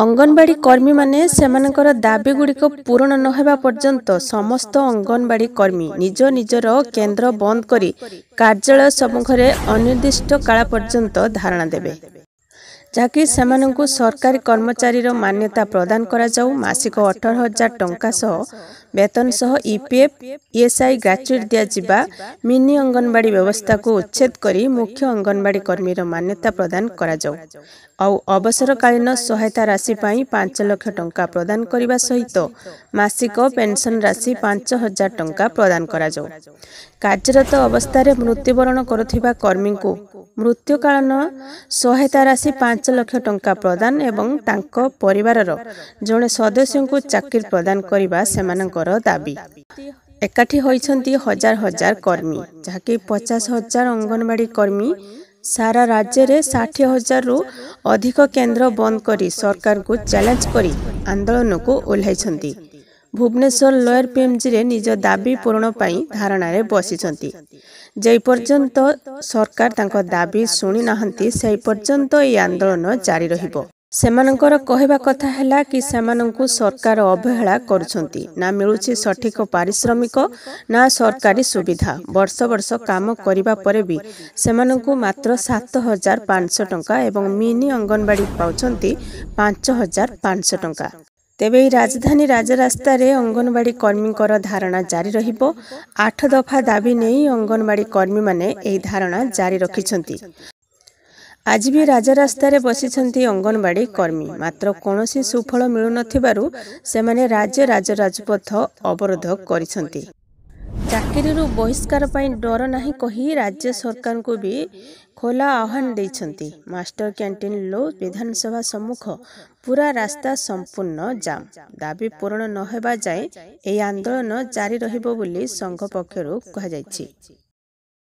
ଅଙ୍ଗନବାଡ଼ି କର୍ମୀମାନେ ସେମାନଙ୍କର ଦାବିଗୁଡ଼ିକ ପୂରଣ ନ ହେବା ପର୍ଯ୍ୟନ୍ତ ସମସ୍ତ ଅଙ୍ଗନବାଡ଼ି କର୍ମୀ ନିଜ ନିଜର କେନ୍ଦ୍ର ବନ୍ଦ କରି କାର୍ଯ୍ୟାଳୟ ସମ୍ମୁଖରେ ଅନିର୍ଦ୍ଦିଷ୍ଟ କାଳ ପର୍ଯ୍ୟନ୍ତ ଧାରଣା ଦେବେ ଯାହାକି ସେମାନଙ୍କୁ ସରକାରୀ କର୍ମଚାରୀର ମାନ୍ୟତା ପ୍ରଦାନ କରାଯାଉ ମାସିକ ଅଠର ହଜାର ଟଙ୍କା ସହ ବେତନ ସହ ଇପିଏଫ୍ ଇଏସ୍ଆଇ ଗ୍ରାଚୁଏଟ୍ ଦିଆଯିବା ମିନି ଅଙ୍ଗନବାଡ଼ି ବ୍ୟବସ୍ଥାକୁ ଉଚ୍ଛେଦ କରି ମୁଖ୍ୟ ଅଙ୍ଗନବାଡ଼ି କର୍ମୀର ମାନ୍ୟତା ପ୍ରଦାନ କରାଯାଉ ଆଉ ଅବସରକାଳୀନ ସହାୟତା ରାଶି ପାଇଁ ପାଞ୍ଚ ଲକ୍ଷ ଟଙ୍କା ପ୍ରଦାନ କରିବା ସହିତ ମାସିକ ପେନ୍ସନ୍ ରାଶି ପାଞ୍ଚ ହଜାର ଟଙ୍କା ପ୍ରଦାନ କରାଯାଉ କାର୍ଯ୍ୟରତ ଅବସ୍ଥାରେ ମୃତ୍ୟୁବରଣ କରୁଥିବା କର୍ମୀଙ୍କୁ ମୃତ୍ୟୁକାଳୀନ ସହାୟତା ରାଶି ପାଞ୍ଚ ଲକ୍ଷ ଟଙ୍କା ପ୍ରଦାନ ଏବଂ ତାଙ୍କ ପରିବାରର ଜଣେ ସଦସ୍ୟଙ୍କୁ ଚାକିରି ପ୍ରଦାନ କରିବା ସେମାନଙ୍କର ଦାବି ଏକାଠି ହୋଇଛନ୍ତି ହଜାର ହଜାର କର୍ମୀ ଯାହାକି ପଚାଶ ହଜାର ଅଙ୍ଗନବାଡ଼ି କର୍ମୀ ସାରା ରାଜ୍ୟରେ ଷାଠିଏ ହଜାରରୁ ଅଧିକ କେନ୍ଦ୍ର ବନ୍ଦ କରି ସରକାରଙ୍କୁ ଚ୍ୟାଲେଞ୍ଜ କରି ଆନ୍ଦୋଳନକୁ ଓହ୍ଲାଇଛନ୍ତି ଭୁବନେଶ୍ୱର ଲୋୟର ପିଏମ୍ଜିରେ ନିଜ ଦାବି ପୂରଣ ପାଇଁ ଧାରଣାରେ ବସିଛନ୍ତି ଯେପର୍ଯ୍ୟନ୍ତ ସରକାର ତାଙ୍କ ଦାବି ଶୁଣି ନାହାନ୍ତି ସେହି ପର୍ଯ୍ୟନ୍ତ ଏହି ଆନ୍ଦୋଳନ ଜାରି ରହିବ ସେମାନଙ୍କର କହିବା କଥା ହେଲା କି ସେମାନଙ୍କୁ ସରକାର ଅବହେଳା କରୁଛନ୍ତି ନା ମିଳୁଛି ସଠିକ ପାରିଶ୍ରମିକ ନା ସରକାରୀ ସୁବିଧା ବର୍ଷ ବର୍ଷ କାମ କରିବା ପରେ ବି ସେମାନଙ୍କୁ ମାତ୍ର ସାତ ହଜାର ପାଞ୍ଚଶହ ଟଙ୍କା ଏବଂ ମିନି ଅଙ୍ଗନବାଡ଼ି ପାଉଛନ୍ତି ପାଞ୍ଚ ହଜାର ପାଞ୍ଚଶହ ଟଙ୍କା ତେବେ ଏହି ରାଜଧାନୀ ରାଜରାସ୍ତାରେ ଅଙ୍ଗନବାଡ଼ି କର୍ମୀଙ୍କର ଧାରଣା ଜାରି ରହିବ ଆଠ ଦଫା ଦାବି ନେଇ ଅଙ୍ଗନବାଡ଼ି କର୍ମୀମାନେ ଏହି ଧାରଣା ଜାରି ରଖିଛନ୍ତି ଆଜି ବି ରାଜରାସ୍ତାରେ ବସିଛନ୍ତି ଅଙ୍ଗନବାଡ଼ି କର୍ମୀ ମାତ୍ର କୌଣସି ସୁଫଳ ମିଳୁନଥିବାରୁ ସେମାନେ ରାଜ୍ୟ ରାଜରାଜପଥ ଅବରୋଧ କରିଛନ୍ତି ଚାକିରିରୁ ବହିଷ୍କାର ପାଇଁ ଡର ନାହିଁ କହି ରାଜ୍ୟ ସରକାରଙ୍କୁ ବି ଖୋଲା ଆହ୍ୱାନ ଦେଇଛନ୍ତି ମାଷ୍ଟର କ୍ୟାଣ୍ଟିନ୍ ଲୋ ବିଧାନସଭା ସମ୍ମୁଖ ପୁରା ରାସ୍ତା ସମ୍ପୂର୍ଣ୍ଣ ଜାମ୍ ଦାବି ପୂରଣ ନହେବା ଯାଏଁ ଏହି ଆନ୍ଦୋଳନ ଜାରି ରହିବ ବୋଲି ସଂଘ ପକ୍ଷରୁ କୁହାଯାଇଛି